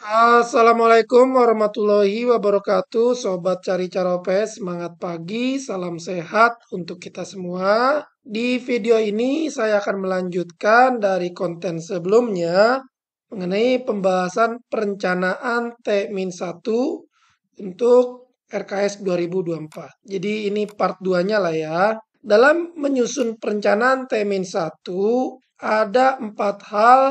Assalamualaikum warahmatullahi wabarakatuh Sobat Cari Caropes, semangat pagi, salam sehat untuk kita semua Di video ini saya akan melanjutkan dari konten sebelumnya Mengenai pembahasan perencanaan T-1 untuk RKS 2024 Jadi ini part 2-nya lah ya dalam menyusun perencanaan T-1, ada empat hal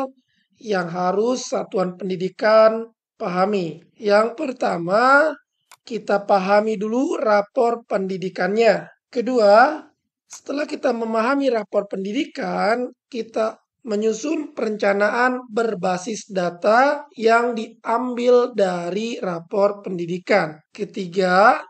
yang harus satuan pendidikan pahami. Yang pertama, kita pahami dulu rapor pendidikannya. Kedua, setelah kita memahami rapor pendidikan, kita menyusun perencanaan berbasis data yang diambil dari rapor pendidikan. Ketiga,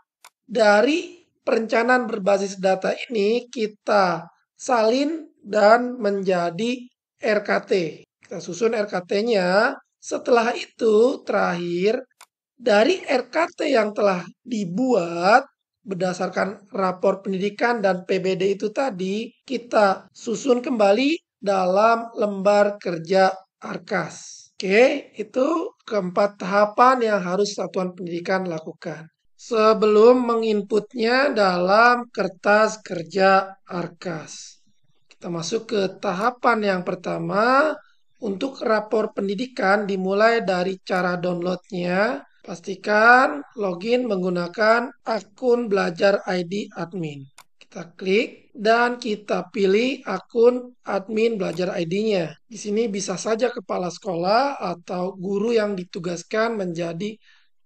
dari perencanaan berbasis data ini kita salin dan menjadi RKT. Kita susun RKT-nya. Setelah itu, terakhir, dari RKT yang telah dibuat, berdasarkan rapor pendidikan dan PBD itu tadi, kita susun kembali dalam lembar kerja Arkas. Oke, itu keempat tahapan yang harus satuan pendidikan lakukan. Sebelum menginputnya dalam kertas kerja Arkas. Kita masuk ke tahapan yang pertama, untuk rapor pendidikan dimulai dari cara downloadnya, pastikan login menggunakan akun belajar ID admin. Kita klik dan kita pilih akun admin belajar ID-nya. Di sini bisa saja kepala sekolah atau guru yang ditugaskan menjadi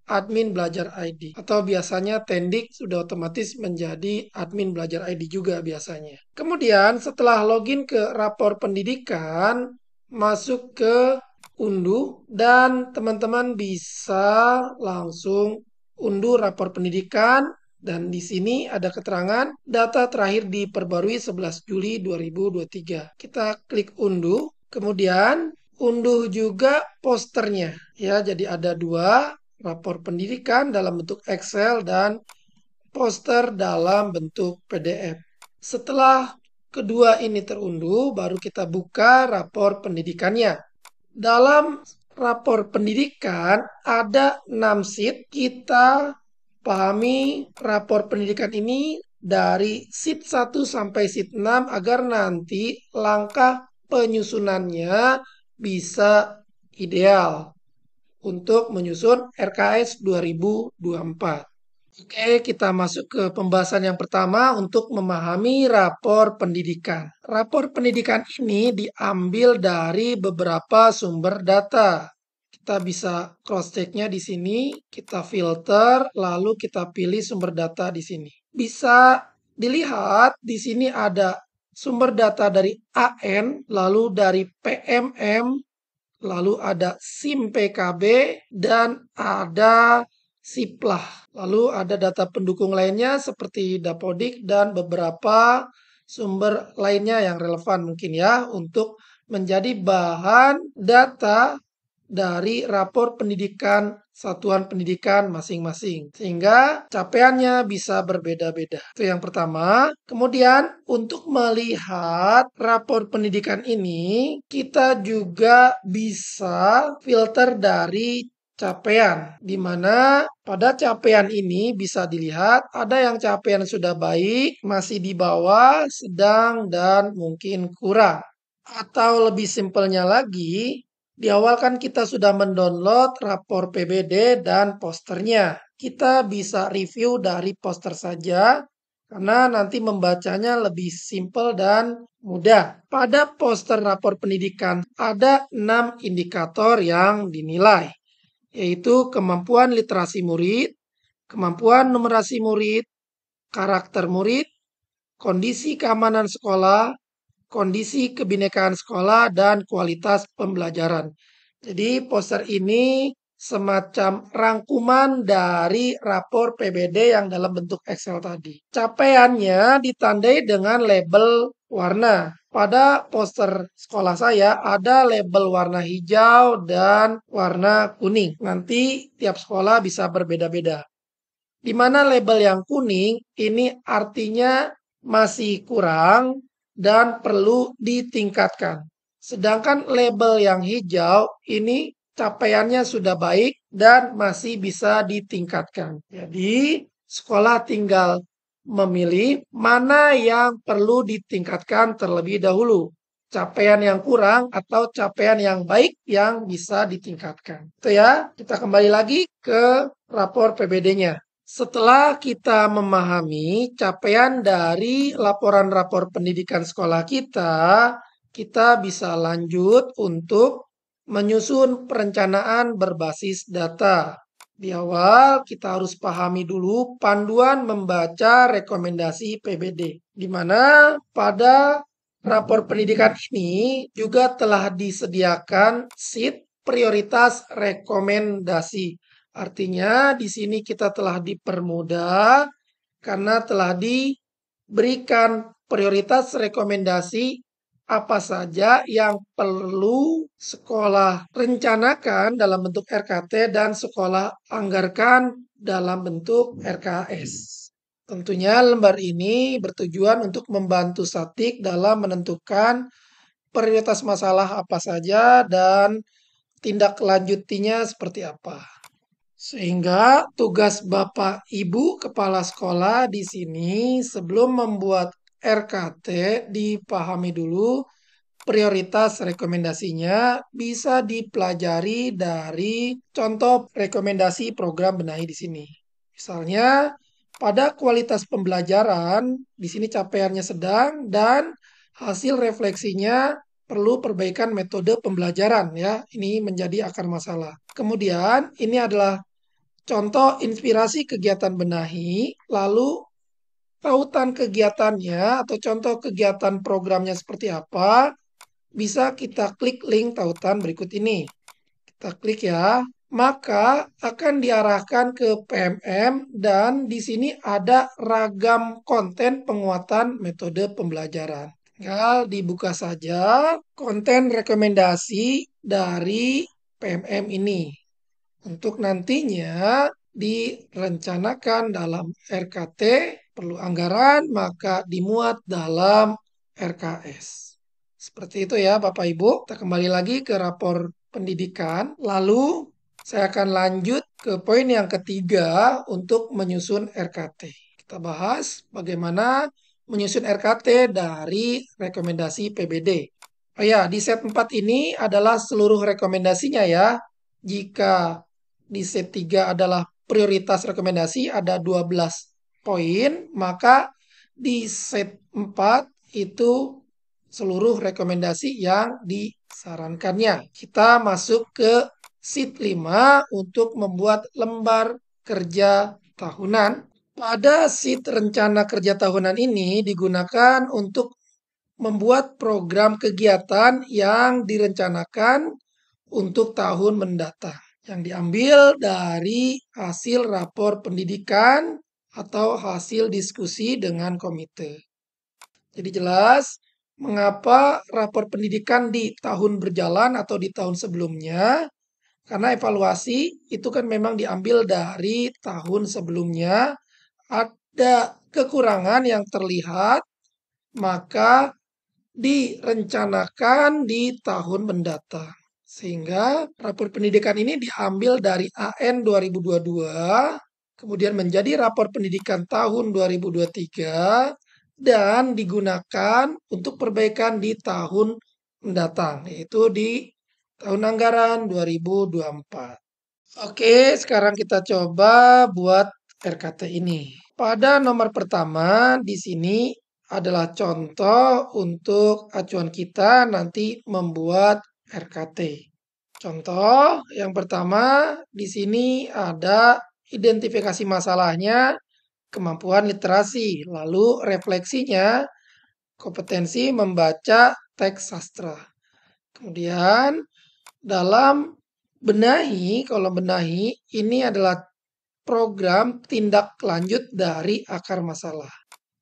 admin belajar ID. Atau biasanya Tendik sudah otomatis menjadi admin belajar ID juga biasanya. Kemudian setelah login ke rapor pendidikan, masuk ke unduh dan teman-teman bisa langsung unduh rapor pendidikan dan di sini ada keterangan data terakhir diperbarui 11 Juli 2023. Kita klik unduh, kemudian unduh juga posternya. Ya, jadi ada dua, rapor pendidikan dalam bentuk Excel dan poster dalam bentuk PDF. Setelah Kedua ini terunduh, baru kita buka rapor pendidikannya. Dalam rapor pendidikan ada 6 sheet. Kita pahami rapor pendidikan ini dari sheet 1 sampai sheet 6 agar nanti langkah penyusunannya bisa ideal untuk menyusun RKS 2024. Oke, kita masuk ke pembahasan yang pertama untuk memahami rapor pendidikan. Rapor pendidikan ini diambil dari beberapa sumber data. Kita bisa cross checknya di sini, kita filter, lalu kita pilih sumber data di sini. Bisa dilihat di sini ada sumber data dari AN, lalu dari PMM, lalu ada SIM PKB, dan ada Siplah. Lalu ada data pendukung lainnya seperti Dapodik dan beberapa sumber lainnya yang relevan mungkin ya untuk menjadi bahan data dari rapor pendidikan satuan pendidikan masing-masing. Sehingga capaiannya bisa berbeda-beda. Itu yang pertama. Kemudian untuk melihat rapor pendidikan ini, kita juga bisa filter dari capaian, di mana pada capaian ini bisa dilihat ada yang capaian sudah baik, masih di bawah, sedang, dan mungkin kurang. Atau lebih simpelnya lagi, di awal kan kita sudah mendownload rapor PBD dan posternya. Kita bisa review dari poster saja karena nanti membacanya lebih simpel dan mudah. Pada poster rapor pendidikan ada 6 indikator yang dinilai yaitu kemampuan literasi murid, kemampuan numerasi murid, karakter murid, kondisi keamanan sekolah, kondisi kebinekaan sekolah, dan kualitas pembelajaran. Jadi poster ini semacam rangkuman dari rapor PBD yang dalam bentuk Excel tadi. Capaiannya ditandai dengan label warna. Pada poster sekolah saya ada label warna hijau dan warna kuning. Nanti tiap sekolah bisa berbeda-beda. Di mana label yang kuning ini artinya masih kurang dan perlu ditingkatkan. Sedangkan label yang hijau ini capaiannya sudah baik dan masih bisa ditingkatkan. Jadi, sekolah tinggal memilih mana yang perlu ditingkatkan terlebih dahulu. Capaian yang kurang atau capaian yang baik yang bisa ditingkatkan. Itu ya, kita kembali lagi ke rapor PBD-nya. Setelah kita memahami capaian dari laporan rapor pendidikan sekolah kita, kita bisa lanjut untuk menyusun perencanaan berbasis data. Di awal, kita harus pahami dulu panduan membaca rekomendasi PBD, di mana pada rapor pendidikan ini juga telah disediakan sheet prioritas rekomendasi. Artinya, di sini kita telah dipermudah karena telah diberikan prioritas rekomendasi apa saja yang perlu sekolah rencanakan dalam bentuk RKT dan sekolah anggarkan dalam bentuk RKS. Tentunya lembar ini bertujuan untuk membantu Satik dalam menentukan prioritas masalah apa saja dan tindak lanjutinya seperti apa. Sehingga tugas Bapak Ibu kepala sekolah di sini sebelum membuat RKT dipahami dulu prioritas rekomendasinya bisa dipelajari dari contoh rekomendasi program benahi di sini. Misalnya, pada kualitas pembelajaran, di sini capaiannya sedang dan hasil refleksinya perlu perbaikan metode pembelajaran ya. Ini menjadi akar masalah. Kemudian, ini adalah contoh inspirasi kegiatan benahi, lalu tautan kegiatannya atau contoh kegiatan programnya seperti apa, bisa kita klik link tautan berikut ini. Kita klik ya, maka akan diarahkan ke PMM dan di sini ada ragam konten penguatan metode pembelajaran. Tinggal dibuka saja konten rekomendasi dari PMM ini. Untuk nantinya direncanakan dalam RKT perlu anggaran maka dimuat dalam RKS. Seperti itu ya Bapak Ibu. Kita kembali lagi ke rapor pendidikan. Lalu saya akan lanjut ke poin yang ketiga untuk menyusun RKT. Kita bahas bagaimana menyusun RKT dari rekomendasi PBD. Oh ya, di set 4 ini adalah seluruh rekomendasinya ya. Jika di set 3 adalah prioritas rekomendasi ada 12 poin, maka di set 4 itu seluruh rekomendasi yang disarankannya. Kita masuk ke sheet 5 untuk membuat lembar kerja tahunan. Pada sheet rencana kerja tahunan ini digunakan untuk membuat program kegiatan yang direncanakan untuk tahun mendatang yang diambil dari hasil rapor pendidikan atau hasil diskusi dengan komite. Jadi jelas mengapa rapor pendidikan di tahun berjalan atau di tahun sebelumnya karena evaluasi itu kan memang diambil dari tahun sebelumnya ada kekurangan yang terlihat maka direncanakan di tahun mendatang. Sehingga rapor pendidikan ini diambil dari AN 2022 kemudian menjadi rapor pendidikan tahun 2023 dan digunakan untuk perbaikan di tahun mendatang yaitu di tahun anggaran 2024. Oke, sekarang kita coba buat RKT ini. Pada nomor pertama di sini adalah contoh untuk acuan kita nanti membuat RKT. Contoh yang pertama di sini ada identifikasi masalahnya, kemampuan literasi, lalu refleksinya, kompetensi membaca teks sastra. Kemudian dalam benahi, kalau benahi ini adalah program tindak lanjut dari akar masalah.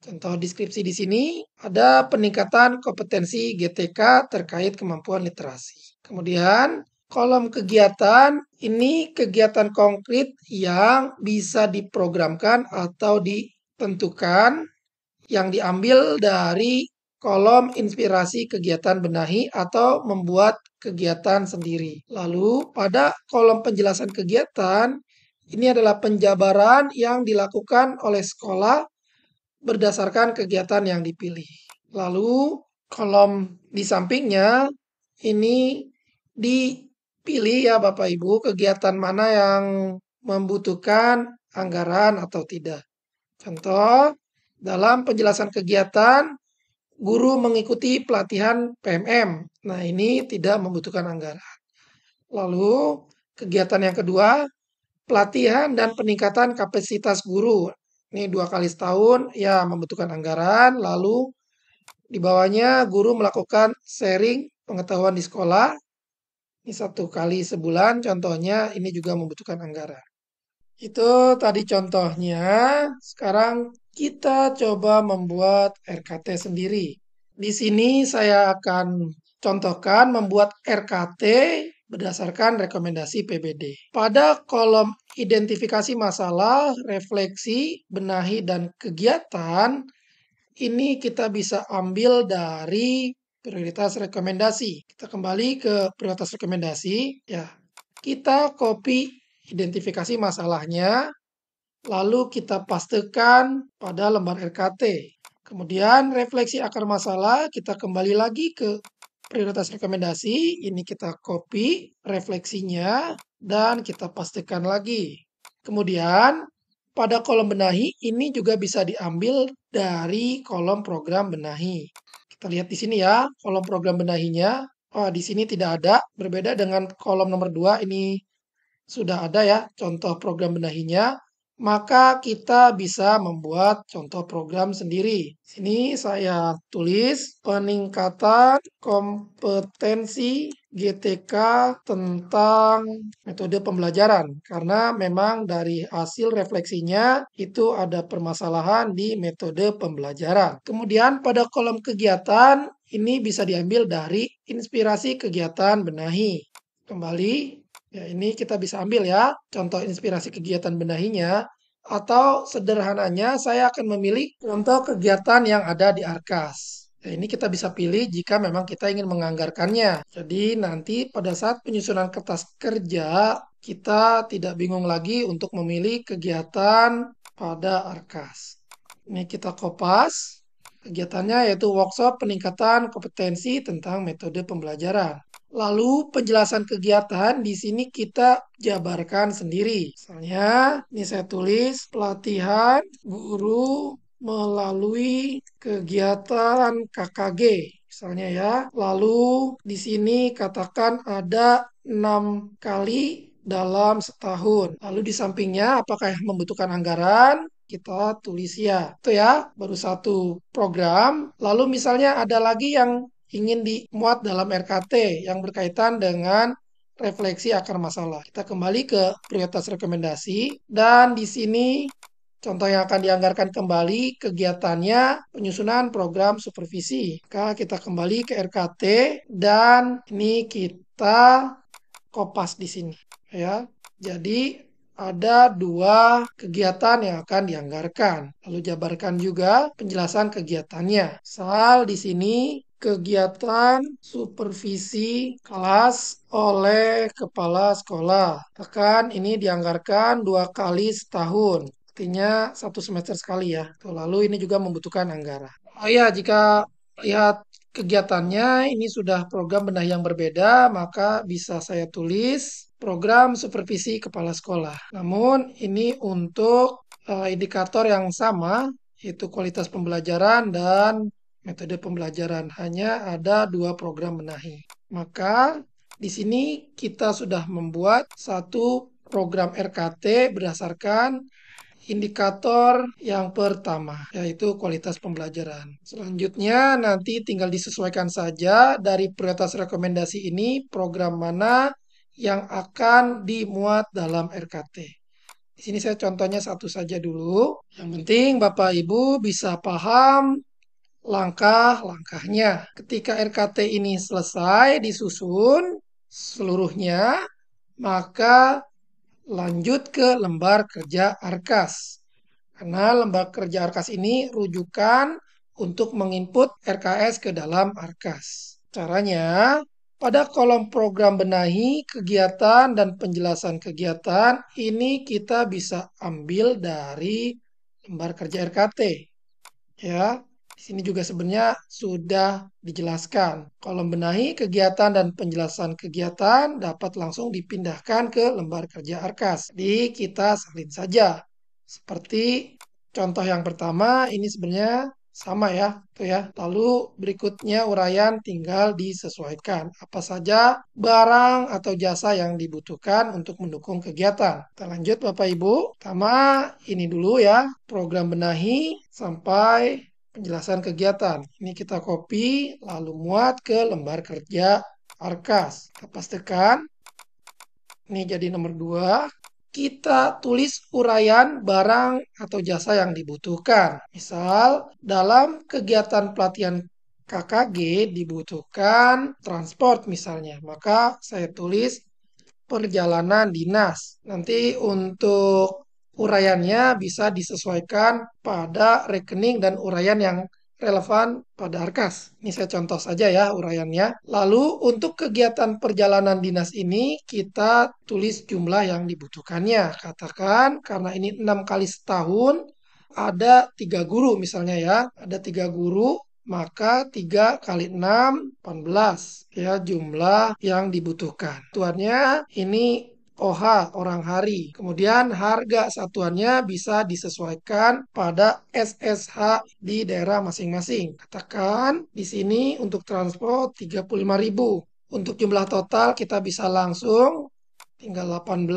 Contoh deskripsi di sini ada peningkatan kompetensi GTK terkait kemampuan literasi. Kemudian Kolom kegiatan ini kegiatan konkret yang bisa diprogramkan atau ditentukan yang diambil dari kolom inspirasi kegiatan benahi atau membuat kegiatan sendiri. Lalu pada kolom penjelasan kegiatan ini adalah penjabaran yang dilakukan oleh sekolah berdasarkan kegiatan yang dipilih. Lalu kolom di sampingnya ini di Pilih ya Bapak Ibu kegiatan mana yang membutuhkan anggaran atau tidak. Contoh, dalam penjelasan kegiatan, guru mengikuti pelatihan PMM. Nah, ini tidak membutuhkan anggaran. Lalu, kegiatan yang kedua, pelatihan dan peningkatan kapasitas guru. Ini dua kali setahun, ya membutuhkan anggaran. Lalu, di bawahnya guru melakukan sharing pengetahuan di sekolah ini satu kali sebulan, contohnya ini juga membutuhkan anggaran. Itu tadi contohnya. Sekarang kita coba membuat RKT sendiri. Di sini saya akan contohkan membuat RKT berdasarkan rekomendasi PBD. Pada kolom identifikasi masalah, refleksi, benahi, dan kegiatan, ini kita bisa ambil dari prioritas rekomendasi. Kita kembali ke prioritas rekomendasi. Ya, kita copy identifikasi masalahnya, lalu kita pastekan pada lembar RKT. Kemudian refleksi akar masalah, kita kembali lagi ke prioritas rekomendasi. Ini kita copy refleksinya dan kita pastekan lagi. Kemudian pada kolom benahi ini juga bisa diambil dari kolom program benahi. Kita lihat di sini ya, kolom program benahinya. Oh, di sini tidak ada. Berbeda dengan kolom nomor 2, ini sudah ada ya contoh program benahinya maka kita bisa membuat contoh program sendiri. Sini saya tulis peningkatan kompetensi GTK tentang metode pembelajaran karena memang dari hasil refleksinya itu ada permasalahan di metode pembelajaran. Kemudian pada kolom kegiatan ini bisa diambil dari inspirasi kegiatan benahi. Kembali Ya, ini kita bisa ambil ya, contoh inspirasi kegiatan benahinya, atau sederhananya saya akan memilih contoh kegiatan yang ada di Arkas. Ya, ini kita bisa pilih jika memang kita ingin menganggarkannya. Jadi nanti pada saat penyusunan kertas kerja, kita tidak bingung lagi untuk memilih kegiatan pada Arkas. Ini kita kopas. Kegiatannya yaitu workshop peningkatan kompetensi tentang metode pembelajaran. Lalu penjelasan kegiatan di sini kita jabarkan sendiri. Misalnya, ini saya tulis pelatihan guru melalui kegiatan KKG. Misalnya ya, lalu di sini katakan ada enam kali dalam setahun. Lalu di sampingnya apakah membutuhkan anggaran? Kita tulis ya. Itu ya, baru satu program. Lalu misalnya ada lagi yang ingin dimuat dalam RKT yang berkaitan dengan refleksi akar masalah. Kita kembali ke prioritas rekomendasi dan di sini contoh yang akan dianggarkan kembali kegiatannya penyusunan program supervisi. kita kembali ke RKT dan ini kita kopas di sini ya. Jadi ada dua kegiatan yang akan dianggarkan. Lalu jabarkan juga penjelasan kegiatannya. Soal di sini kegiatan supervisi kelas oleh kepala sekolah. Tekan ini dianggarkan dua kali setahun. Artinya satu semester sekali ya. Lalu ini juga membutuhkan anggaran. Oh ya, jika lihat kegiatannya ini sudah program benda yang berbeda, maka bisa saya tulis program supervisi kepala sekolah. Namun ini untuk uh, indikator yang sama, yaitu kualitas pembelajaran dan metode pembelajaran. Hanya ada dua program menahi. Maka di sini kita sudah membuat satu program RKT berdasarkan indikator yang pertama, yaitu kualitas pembelajaran. Selanjutnya, nanti tinggal disesuaikan saja dari prioritas rekomendasi ini, program mana yang akan dimuat dalam RKT. Di sini saya contohnya satu saja dulu. Yang penting Bapak Ibu bisa paham langkah-langkahnya. Ketika RKT ini selesai disusun seluruhnya, maka lanjut ke lembar kerja Arkas. Karena lembar kerja Arkas ini rujukan untuk menginput RKS ke dalam Arkas. Caranya, pada kolom program benahi, kegiatan, dan penjelasan kegiatan, ini kita bisa ambil dari lembar kerja RKT. Ya, di sini juga sebenarnya sudah dijelaskan. Kolom benahi kegiatan dan penjelasan kegiatan dapat langsung dipindahkan ke lembar kerja Arkas. Di kita salin saja. Seperti contoh yang pertama, ini sebenarnya sama ya, tuh ya. Lalu berikutnya uraian tinggal disesuaikan apa saja barang atau jasa yang dibutuhkan untuk mendukung kegiatan. Kita lanjut Bapak Ibu. Pertama ini dulu ya, program benahi sampai penjelasan kegiatan. Ini kita copy, lalu muat ke lembar kerja Arkas. Kita pastikan. Ini jadi nomor dua. Kita tulis uraian barang atau jasa yang dibutuhkan. Misal, dalam kegiatan pelatihan KKG dibutuhkan transport misalnya. Maka saya tulis perjalanan dinas. Nanti untuk uraiannya bisa disesuaikan pada rekening dan uraian yang relevan pada Arkas. Ini saya contoh saja ya uraiannya. Lalu untuk kegiatan perjalanan dinas ini kita tulis jumlah yang dibutuhkannya. Katakan karena ini enam kali setahun ada tiga guru misalnya ya. Ada tiga guru maka 3 kali 6, belas ya jumlah yang dibutuhkan. Tuannya ini OH orang hari. Kemudian harga satuannya bisa disesuaikan pada SSH di daerah masing-masing. Katakan di sini untuk transport 35.000. Untuk jumlah total kita bisa langsung tinggal 18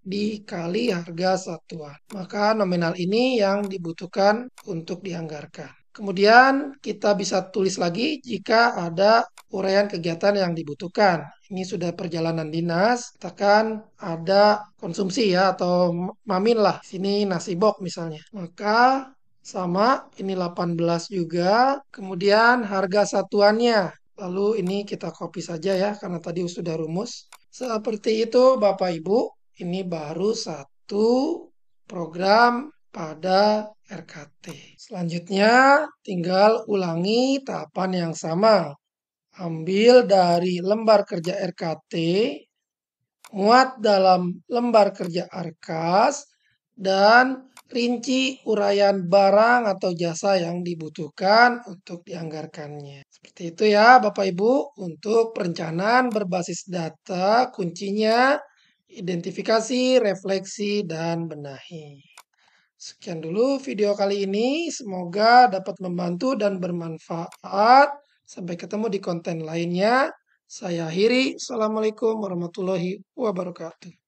dikali harga satuan. Maka nominal ini yang dibutuhkan untuk dianggarkan. Kemudian kita bisa tulis lagi jika ada uraian kegiatan yang dibutuhkan. Ini sudah perjalanan dinas, katakan ada konsumsi ya atau mamin lah. Sini nasi box misalnya. Maka sama ini 18 juga. Kemudian harga satuannya. Lalu ini kita copy saja ya karena tadi sudah rumus. Seperti itu Bapak Ibu. Ini baru satu program pada RKT. Selanjutnya, tinggal ulangi tahapan yang sama. Ambil dari lembar kerja RKT, muat dalam lembar kerja Arkas, dan rinci uraian barang atau jasa yang dibutuhkan untuk dianggarkannya. Seperti itu ya Bapak Ibu, untuk perencanaan berbasis data kuncinya identifikasi, refleksi, dan benahi. Sekian dulu video kali ini. Semoga dapat membantu dan bermanfaat. Sampai ketemu di konten lainnya. Saya akhiri. Assalamualaikum warahmatullahi wabarakatuh.